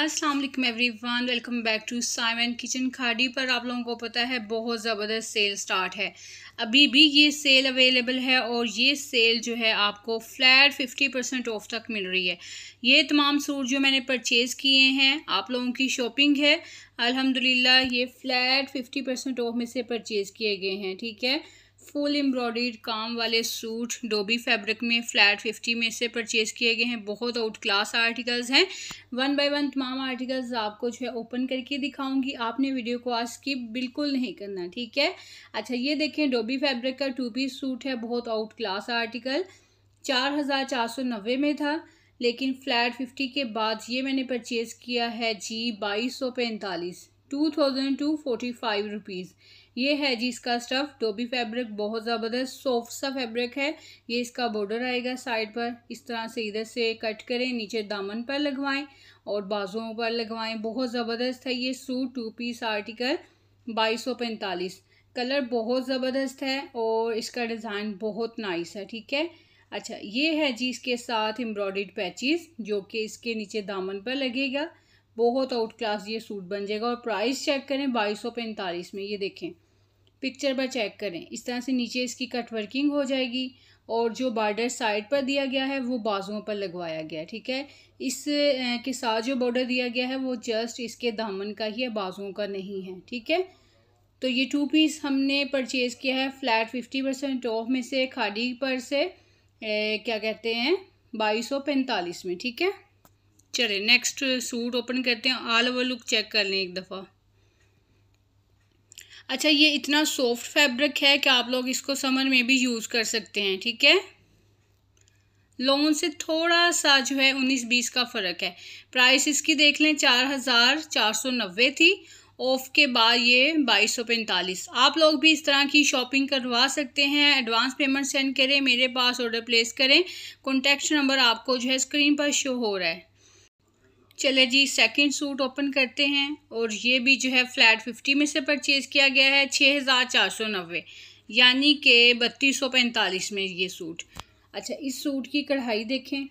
अस्सलाम वालेकुम everyone welcome back to Simon kitchen खाड़ी पर आप लोगों को पता है बहुत ज़बरदस्त सेल स्टार्ट है अभी भी ये सेल अवेलेबल है और ये सेल जो है आपको फ्लैट फिफ्टी परसेंट ऑफ तक मिल रही है ये तमाम सूट जो मैंने परचेज़ किए हैं आप लोगों की शॉपिंग है अल्हम्दुलिल्लाह ये फ्लैट फिफ्टी परसेंट ऑफ में से परचेज़ किए गए हैं ठीक है फुल एम्ब्रॉयड काम वाले सूट डोबी फैब्रिक में फ्लैट फिफ्टी में से परचेज़ किए गए हैं बहुत आउट क्लास आर्टिकल्स हैं वन बाय वन तमाम आर्टिकल्स आपको जो है ओपन करके दिखाऊंगी आपने वीडियो को आज स्किप बिल्कुल नहीं करना ठीक है अच्छा ये देखें डोबी फैब्रिक का टू पीस सूट है बहुत आउट क्लास आर्टिकल चार हज़ार चार सौ नब्बे में था लेकिन फ्लैट फिफ्टी के बाद ये मैंने परचेज़ किया है जी बाईस सौ पैंतालीस two thousand two forty five rupees ये है जी इसका स्टफ डोबी फैब्रिक बहुत ज़बरदस्त सॉफ्ट सा फैब्रिक है ये इसका बॉर्डर आएगा साइड पर इस तरह से इधर से कट करें नीचे दामन पर लगवाएं और बाजुओं पर लगवाएं बहुत ज़बरदस्त है ये सूट टू पीस आर्टिकल बाईस सौ पैंतालीस कलर बहुत ज़बरदस्त है और इसका डिज़ाइन बहुत नाइस है ठीक है अच्छा ये है जी इसके साथ एम्ब्रॉयड पैचेस जो कि इसके नीचे दामन पर लगेगा बहुत आउट क्लास ये सूट बन जाएगा और प्राइस चेक करें बाईस सौ पैंतालीस में ये देखें पिक्चर पर चेक करें इस तरह से नीचे इसकी कट वर्किंग हो जाएगी और जो बॉर्डर साइड पर दिया गया है वो बाजुओं पर लगवाया गया है ठीक है इस के साथ जो बॉर्डर दिया गया है वो जस्ट इसके दामन का ही है बाजुओं का नहीं है ठीक है तो ये टू पीस हमने परचेज़ किया है फ्लैट फिफ्टी परसेंट ऑफ में से खादी पर से ए, क्या कहते हैं बाईस सौ पैंतालीस में ठीक है चले नेक्स्ट सूट ओपन करते हैं ऑल ओवर लुक चेक कर लें एक दफ़ा अच्छा ये इतना सॉफ्ट फैब्रिक है कि आप लोग इसको समर में भी यूज़ कर सकते हैं ठीक है लोन से थोड़ा सा जो है उन्नीस बीस का फ़र्क है प्राइस इसकी देख लें चार हज़ार चार सौ नब्बे थी ऑफ के बाद ये बाईस सौ पैंतालीस आप लोग भी इस तरह की शॉपिंग करवा सकते हैं एडवांस पेमेंट सेंड करें मेरे पास ऑर्डर प्लेस करें कॉन्टैक्ट नंबर आपको जो है स्क्रीन पर शो हो रहा है चले जी सेकंड सूट ओपन करते हैं और ये भी जो है फ्लैट फिफ्टी में से परचेज़ किया गया है छः हज़ार चार सौ नब्बे यानी कि बत्तीस सौ पैंतालीस में ये सूट अच्छा इस सूट की कढ़ाई देखें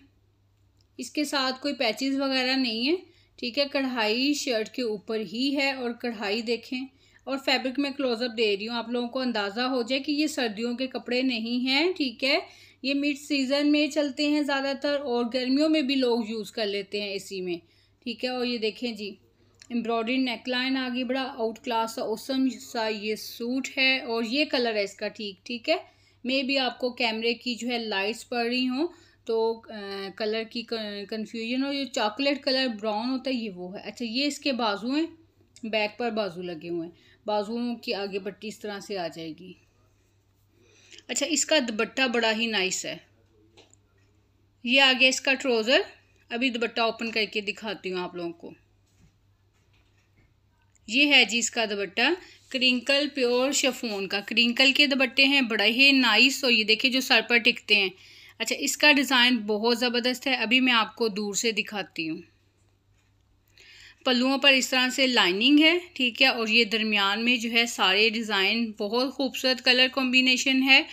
इसके साथ कोई पैचेस वगैरह नहीं है ठीक है कढ़ाई शर्ट के ऊपर ही है और कढ़ाई देखें और फैब्रिक में क्लोजअप दे रही हूँ आप लोगों को अंदाज़ा हो जाए कि ये सर्दियों के कपड़े नहीं हैं ठीक है ये मिड सीज़न में चलते हैं ज़्यादातर और गर्मियों में भी लोग यूज़ कर लेते हैं इसी में ठीक है और ये देखें जी एम्ब्रॉयडरी नेकलाइन आ गई बड़ा आउट क्लास सा ओसम सा ये सूट है और ये कलर है इसका ठीक ठीक है मे भी आपको कैमरे की जो है लाइट्स पड़ रही हों तो आ, कलर की कन्फ्यूजन हो ये चॉकलेट कलर ब्राउन होता है ये वो है अच्छा ये इसके बाजू हैं बैक पर बाजू लगे हुए हैं बाजुओं की आगे पट्टी इस तरह से आ जाएगी अच्छा इसका दुपट्टा बड़ा ही नाइस है ये आ गया इसका ट्रोज़र अभी दुपट्टा ओपन करके दिखाती हूँ आप लोगों को ये है जी इसका दुपट्टा क्रिंकल प्योर शफोन का क्रिंकल के दुपट्टे हैं बड़ा ही नाइस और ये देखिए जो सर पर टिकते हैं अच्छा इसका डिज़ाइन बहुत ज़बरदस्त है अभी मैं आपको दूर से दिखाती हूँ पल्लुओं पर इस तरह से लाइनिंग है ठीक है और ये दरमियान में जो है सारे डिज़ाइन बहुत खूबसूरत कलर कॉम्बिनेशन है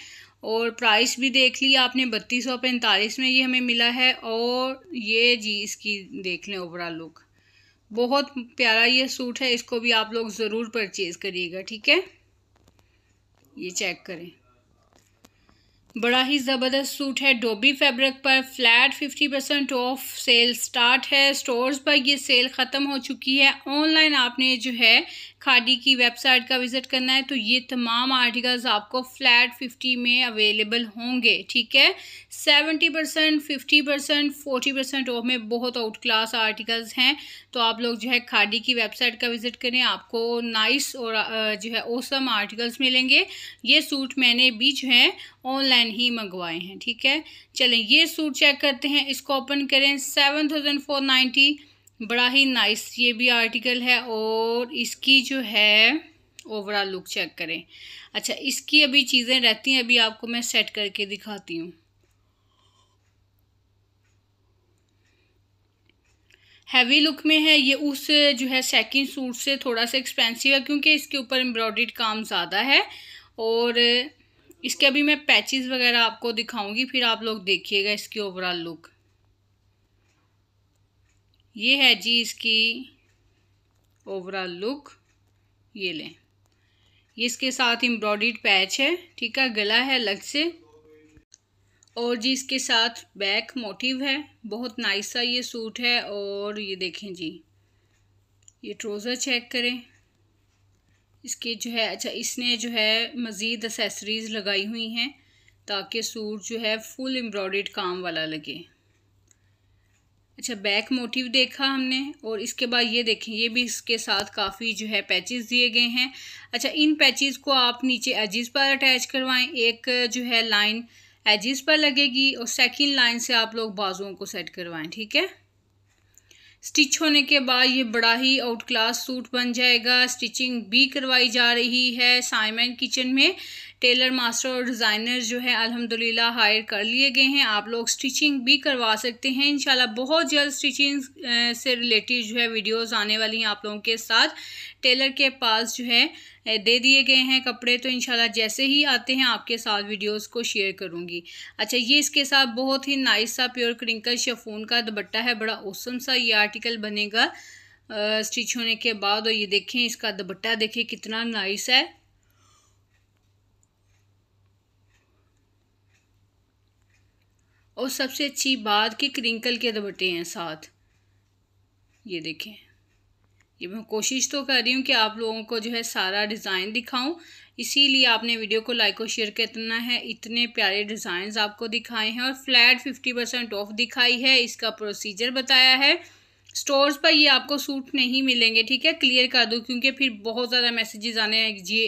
और प्राइस भी देख लिया आपने बत्तीस सौ पैंतालीस में ये हमें मिला है और ये जी इसकी देख लें ओवरऑल लुक बहुत प्यारा ये सूट है इसको भी आप लोग ज़रूर परचेज़ करिएगा ठीक है ये चेक करें बड़ा ही ज़बरदस्त सूट है डोबी फैब्रिक पर flat fifty percent off sale start है स्टोर्स पर ये सेल ख़त्म हो चुकी है ऑनलाइन आपने जो है खादी की वेबसाइट का विज़िट करना है तो ये तमाम आर्टिकल्स आपको फ्लैट फिफ्टी में अवेलेबल होंगे ठीक है seventy percent fifty percent forty percent off में बहुत आउट क्लास आर्टिकल्स हैं तो आप लोग जो है खादी की वेबसाइट का विज़िट करें आपको नाइस और जो है ओसम आर्टिकल्स मिलेंगे ये सूट मैंने भी जो है ऑनलाइन ही मंगवाए हैं ठीक है चलें ये सूट चेक करते हैं इसको ओपन करें सेवन थाउजेंड फोर नाइन्टी बड़ा ही नाइस ये भी आर्टिकल है और इसकी जो है ओवरऑल लुक चेक करें अच्छा इसकी अभी चीज़ें रहती हैं अभी आपको मैं सेट करके दिखाती हूँ हैवी लुक में है ये उस जो है सेकंड सूट से थोड़ा सा एक्सपेंसिव है क्योंकि इसके ऊपर एम्ब्रॉयड काम ज़्यादा है और इसके अभी मैं पैचेस वगैरह आपको दिखाऊंगी फिर आप लोग देखिएगा इसकी ओवरऑल लुक ये है जी इसकी ओवरऑल लुक ये लें ये इसके साथ एम्ब्रॉयड पैच है ठीक है गला है अलग से और जी इसके साथ बैक मोटिव है बहुत नाइस सा ये सूट है और ये देखें जी ये ट्रोज़र चेक करें इसके जो है अच्छा इसने जो है मज़ीद एसेसरीज़ लगाई हुई हैं ताकि सूट जो है फुल एम्ब्रॉयड काम वाला लगे अच्छा बैक मोटिव देखा हमने और इसके बाद ये देखें ये भी इसके साथ काफ़ी जो है पैचेस दिए गए हैं अच्छा इन पैचेस को आप नीचे एजिस पर अटैच करवाएं एक जो है लाइन एजिस पर लगेगी और सेकंड लाइन से आप लोग बाजुओं को सेट करवाएं ठीक है स्टिच होने के बाद ये बड़ा ही आउट क्लास सूट बन जाएगा स्टिचिंग भी करवाई जा रही है साइमन किचन में टेलर मास्टर और डिज़ाइनर जो है अल्हम्दुलिल्लाह हायर कर लिए गए हैं आप लोग स्टिचिंग भी करवा सकते हैं इंशाल्लाह बहुत जल्द स्टिचिंग से रिलेटेड जो है वीडियोस आने वाली हैं आप लोगों के साथ टेलर के पास जो है दे दिए गए हैं कपड़े तो इंशाल्लाह जैसे ही आते हैं आपके साथ वीडियोस को शेयर करूँगी अच्छा ये इसके साथ बहुत ही नाइस सा प्योर क्रिंकल शफून का दुपट्टा है बड़ा ओसम सा ये आर्टिकल बनेगा स्टिच होने के बाद और ये देखें इसका दुपट्टा देखें कितना नाइस है और सबसे अच्छी बात कि क्रिंकल के दुपट्टे हैं साथ ये देखें ये मैं कोशिश तो कर रही हूँ कि आप लोगों को जो है सारा डिज़ाइन दिखाऊं इसीलिए आपने वीडियो को लाइक और शेयर करना है इतने प्यारे डिज़ाइन आपको दिखाए हैं और फ्लैट फिफ्टी परसेंट ऑफ दिखाई है इसका प्रोसीजर बताया है स्टोर्स पर ये आपको सूट नहीं मिलेंगे ठीक है क्लियर कर दूँ क्योंकि फिर बहुत ज़्यादा मैसेजेस आने हैं जी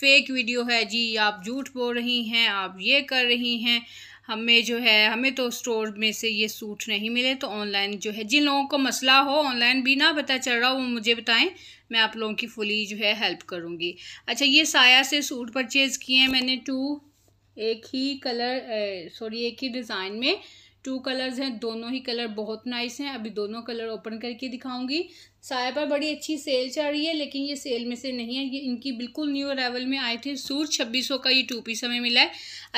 फेक वीडियो है जी आप झूठ बोल रही हैं आप ये कर रही हैं हमें जो है हमें तो स्टोर में से ये सूट नहीं मिले तो ऑनलाइन जो है जिन लोगों को मसला हो ऑनलाइन भी ना पता चल रहा हो वो मुझे बताएं मैं आप लोगों की फुली जो है हेल्प करूँगी अच्छा ये साया से सूट परचेज़ किए हैं मैंने टू एक ही कलर सॉरी एक ही डिज़ाइन में टू कलर्स हैं दोनों ही कलर बहुत नाइस हैं अभी दोनों कलर ओपन करके दिखाऊंगी साया पर बड़ी अच्छी सेल चल रही है लेकिन ये सेल में से नहीं है ये इनकी बिल्कुल न्यू अरावल में आई थी सूट छब्बीस का ये टू पीस हमें मिला है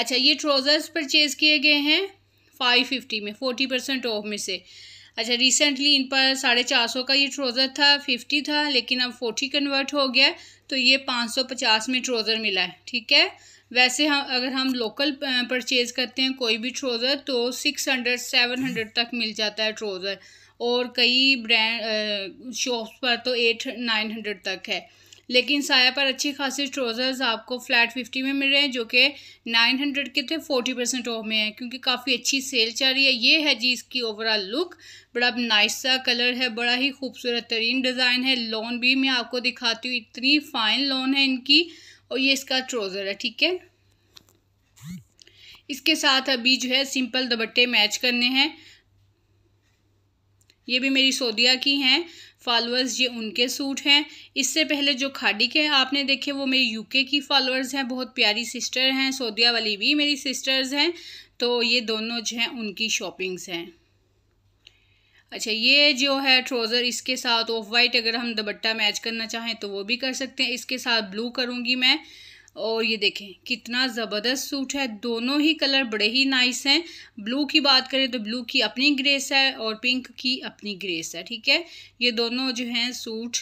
अच्छा ये ट्राउज़र्स परचेज़ किए गए हैं फाइव फिफ्टी में फोर्टी परसेंट ऑफ में से अच्छा रिसेंटली इन पर साढ़े चार सौ का ये ट्रोज़र था फिफ्टी था लेकिन अब फोर्टी कन्वर्ट हो गया तो ये पाँच सौ पचास में ट्रोज़र मिला है ठीक है वैसे हम अगर हम लोकल परचेज़ करते हैं कोई भी ट्रोज़र तो सिक्स हंड्रेड सेवन हंड्रेड तक मिल जाता है ट्रोज़र और कई ब्रांड शॉप्स पर तो एट नाइन हंड्रेड तक है लेकिन साया पर अच्छी खासी ट्रोज़र्स आपको फ्लैट फिफ्टी में मिल रहे हैं जो कि नाइन हंड्रेड के थे फोर्टी परसेंट ऑफ में है क्योंकि काफ़ी अच्छी सेल चल रही है ये है जी इसकी ओवरऑल लुक बड़ा नाइस सा कलर है बड़ा ही खूबसूरत तरीन डिज़ाइन है लॉन भी मैं आपको दिखाती हूँ इतनी फ़ाइन लॉन है इनकी और ये इसका ट्रोज़र है ठीक है इसके साथ अभी जो है सिंपल दुपट्टे मैच करने हैं ये भी मेरी सोदिया की हैं फॉलोअर्स ये उनके सूट हैं इससे पहले जो खाड़ी के आपने देखे वो मेरी यूके की फॉलोअर्स हैं बहुत प्यारी सिस्टर हैं सोदिया वाली भी मेरी सिस्टर्स हैं तो ये दोनों जो हैं उनकी शॉपिंग्स हैं अच्छा ये जो है ट्रोज़र इसके साथ ऑफ वाइट अगर हम दुपट्टा मैच करना चाहें तो वो भी कर सकते हैं इसके साथ ब्लू करूँगी मैं और ये देखें कितना ज़बरदस्त सूट है दोनों ही कलर बड़े ही नाइस हैं ब्लू की बात करें तो ब्लू की अपनी ग्रेस है और पिंक की अपनी ग्रेस है ठीक है ये दोनों जो हैं सूट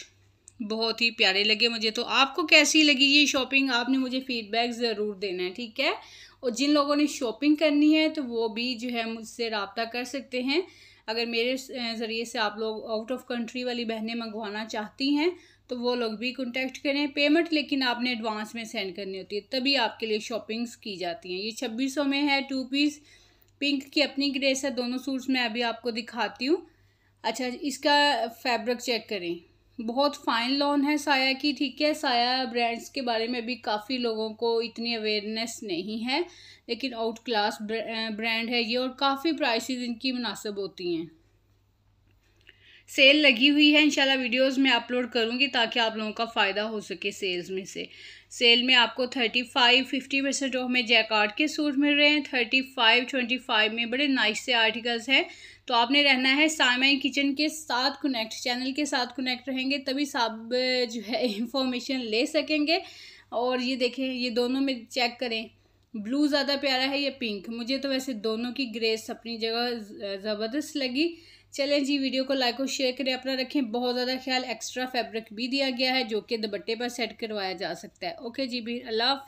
बहुत ही प्यारे लगे मुझे तो आपको कैसी लगी ये शॉपिंग आपने मुझे फीडबैक ज़रूर देना है ठीक है और जिन लोगों ने शॉपिंग करनी है तो वो भी जो है मुझसे रबता कर सकते हैं अगर मेरे ज़रिए से आप लोग आउट ऑफ कंट्री वाली बहनें मंगवाना चाहती हैं तो वो लोग भी कॉन्टैक्ट करें पेमेंट लेकिन आपने एडवांस में सेंड करनी होती है तभी आपके लिए शॉपिंग्स की जाती हैं ये छब्बीस में है टू पीस पिंक की अपनी ग्रेस है दोनों सूट्स मैं अभी आपको दिखाती हूँ अच्छा इसका फैब्रिक चेक करें बहुत फाइन लॉन है साया की ठीक है साया ब्रांड्स के बारे में भी काफ़ी लोगों को इतनी अवेयरनेस नहीं है लेकिन आउट क्लास ब्रांड है ये और काफ़ी प्राइसेस इनकी मुनासब होती हैं सेल लगी हुई है इंशाल्लाह वीडियोस में अपलोड करूँगी ताकि आप लोगों का फ़ायदा हो सके सेल्स में से सेल में आपको thirty five fifty percent off में जैकार्ड के सूट मिल रहे हैं थर्टी फाइव ट्वेंटी फाइव में बड़े नाइस से आर्टिकल्स हैं तो आपने रहना है सामाई किचन के साथ कनेक्ट चैनल के साथ कनेक्ट रहेंगे तभी सब जो है इंफॉर्मेशन ले सकेंगे और ये देखें ये दोनों में चेक करें ब्लू ज़्यादा प्यारा है या पिंक मुझे तो वैसे दोनों की ग्रेस अपनी जगह ज़बरदस्त लगी चलें जी वीडियो को लाइक और शेयर करें अपना रखें बहुत ज़्यादा ख्याल एक्स्ट्रा फैब्रिक भी दिया गया है जो कि दुपट्टे पर सेट करवाया जा सकता है ओके जी भी अल्लाह